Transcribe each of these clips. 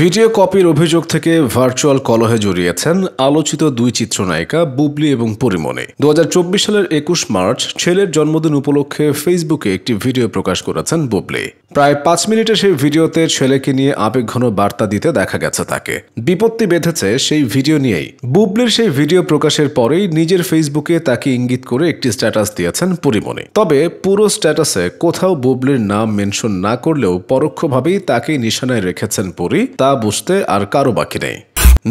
video কপির অভিযোগ থেকে ভার্চুয়াল কলহে জড়িয়েছেন আলোচিত দুই চিত্রনায়িকা বুবলি এবং পরিমণি দু সালের একুশ মার্চ ছেলের জন্মদিন উপলক্ষে ফেসবুকে একটি ভিডিও প্রকাশ করেছেন বুবলি প্রায় পাঁচ মিনিটে সেই ভিডিওতে ছেলেকে নিয়ে আবেগঘন বার্তা দিতে দেখা গেছে তাকে বিপত্তি বেঁধেছে সেই ভিডিও নিয়েই বুবলির সেই ভিডিও প্রকাশের পরেই নিজের ফেসবুকে তাকে ইঙ্গিত করে একটি স্ট্যাটাস দিয়েছেন পরিমণি তবে পুরো স্ট্যাটাসে কোথাও বুবলির নাম মেনশন না করলেও পরোক্ষভাবেই তাকে নিশানায় রেখেছেন পরি তা বুঝতে আর কারো বাকি নেই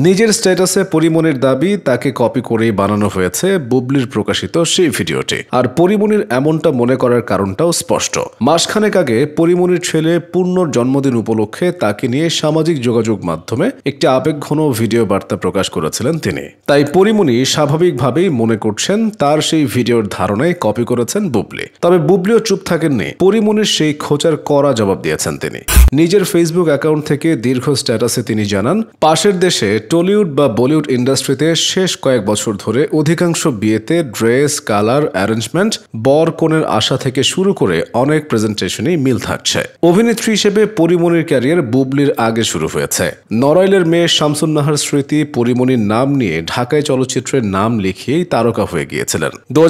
নিজের স্ট্যাটাসে পরিমনির দাবি তাকে কপি করেই বানানো হয়েছে বুবলির প্রকাশিত সেই ভিডিওটি আর পরিমনির এমনটা মনে করার কারণটাও স্পষ্ট মাসখানেক আগে পরিমনির ছেলে পূর্ণর জন্মদিন উপলক্ষে তাকে নিয়ে সামাজিক যোগাযোগ মাধ্যমে একটি আবেগঘন ভিডিও বার্তা প্রকাশ করেছিলেন তিনি তাই পরিমনি স্বাভাবিকভাবেই মনে করছেন তার সেই ভিডিওর ধারণায় কপি করেছেন বুবলি তবে বুবলিও চুপ থাকেননি পরিমনির সেই খোঁচার কড়া জবাব দিয়েছেন তিনি নিজের ফেসবুক অ্যাকাউন্ট থেকে দীর্ঘ স্ট্যাটাসে তিনি জানান পাশের দেশে টলিউড বা বলিউড ইন্ডাস্ট্রিতে শেষ কয়েক বছর ধরে অধিকাংশ বিয়েতে ড্রেস কালার অ্যারেঞ্জমেন্ট বর কনের আশা থেকে শুরু করে অনেক প্রেজেন্টেশনই মিল থাকছে অভিনেত্রী হিসেবে পরিমণির ক্যারিয়ার বুবলির আগে শুরু হয়েছে নড়াইলের মেয়ে শামসুন্নাহার স্মৃতি পরিমণির নাম নিয়ে ঢাকায় চলচ্চিত্রের নাম লিখিয়েই তারকা হয়ে গিয়েছিলেন দু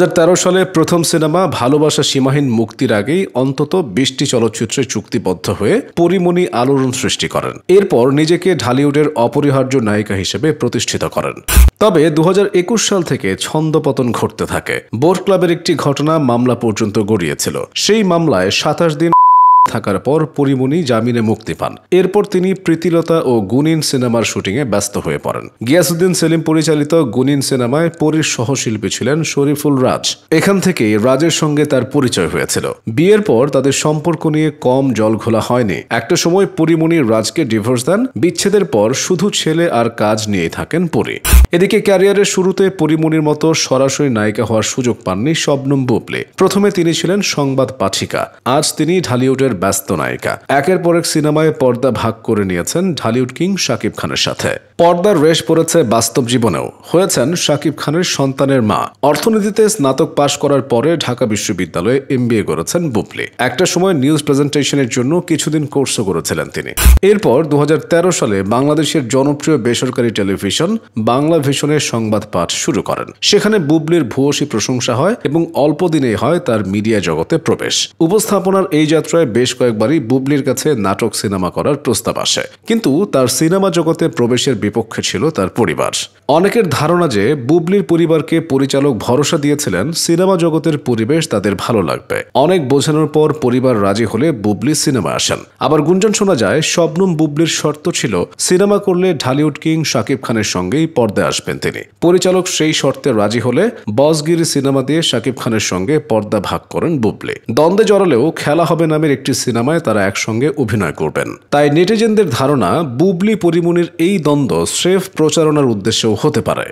সালে প্রথম সিনেমা ভালোবাসা সীমাহীন মুক্তির আগেই অন্তত বিশটি চলচ্চিত্রে চুক্তিবদ্ধ হয়ে পরিমণি আলোড়ন সৃষ্টি করেন এরপর নিজেকে ঢালিউডের অপরিহার্য নায়ক গায়িকা হিসেবে প্রতিষ্ঠিত করেন তবে দু সাল থেকে ছন্দপতন ঘটতে থাকে বোর্ড ক্লাবের একটি ঘটনা মামলা পর্যন্ত গড়িয়েছিল সেই মামলায় সাতাশ দিন থাকার পর পরিমণি জামিনে মুক্তি পান এরপর তিনি প্রীতিলতা ও গুনিন সিনেমার শুটিংয়ে ব্যস্ত হয়ে পড়েন গিয়াসুদ্দিন সেলিম পরিচালিত গুনিন সিনেমায় পরীর সহশিল্পী ছিলেন শরীফুল রাজ এখান থেকে রাজের সঙ্গে তার পরিচয় হয়েছিল বিয়ের পর তাদের সম্পর্ক নিয়ে কম জল ঘোলা হয়নি একটা সময় পরিমণি রাজকে ডিভোর্স দেন বিচ্ছেদের পর শুধু ছেলে আর কাজ নিয়ে থাকেন পরি এদিকে ক্যারিয়ারের শুরুতে পরিমণির মতো সরাসরি নায়িকা হওয়ার সুযোগ পাননি শবনম বুবলে প্রথমে তিনি ছিলেন সংবাদ পাঠিকা আজ তিনি ঢালিউডের ব্যস্ত নায়িকা একের পর এক সিনেমায় পর্দা ভাগ করে নিয়েছেন ঢালিউড কিং শাকিব খানের সাথে পর্দার রেশ পড়েছে বাস্তব জীবনেও হয়েছেন শাকিব খানের সন্তানের মা অর্থনীতিতে স্নাতক পাশ করার পরে ঢাকা বিশ্ববিদ্যালয়ে এমবিএ করেছেন বুবলি একটা সময় নিউজ প্রেজেন্টেশনের জন্য কিছুদিন কোর্সও করেছিলেন তিনি এরপর দু সালে বাংলাদেশের জনপ্রিয় বেসরকারি টেলিভিশন বাংলা ভিশনের সংবাদ পাঠ শুরু করেন সেখানে বুবলির ভূয়সী প্রশংসা হয় এবং অল্প দিনেই হয় তার মিডিয়া জগতে প্রবেশ উপস্থাপনার এই যাত্রায় বেশ বেশ কয়েকবারই বুবলির কাছে নাটক সিনেমা করার প্রস্তাব আসে কিন্তু তার সিনেমা জগতে প্রবেশের বিপক্ষে ছিল তার পরিবার অনেকের ধারণা যে বুবলির পরিবারকে পরিচালক ভরসা দিয়েছিলেন সিনেমা জগতের পরিবেশ তাদের ভালো লাগবে অনেক বোঝানোর পর পরিবার রাজি হলে বুবলি সিনেমা আসেন আবার গুঞ্জন শোনা যায় শবনম বুবলির শর্ত ছিল সিনেমা করলে ঢালিউড কিং শাকিব খানের সঙ্গেই পর্দায় আসবেন তিনি পরিচালক সেই শর্তে রাজি হলে বসগিরি সিনেমা দিয়ে শাকিব খানের সঙ্গে পর্দা ভাগ করেন বুবলি দ্বন্দ্বে জড়ালেও খেলা হবে নামের একটি সিনেমায় তারা একসঙ্গে অভিনয় করবেন তাই নেটিজেনদের ধারণা বুবলি পরিমণির এই দ্বন্দ্ব স্রেফ প্রচারণার উদ্দেশ্যেও হতে পারে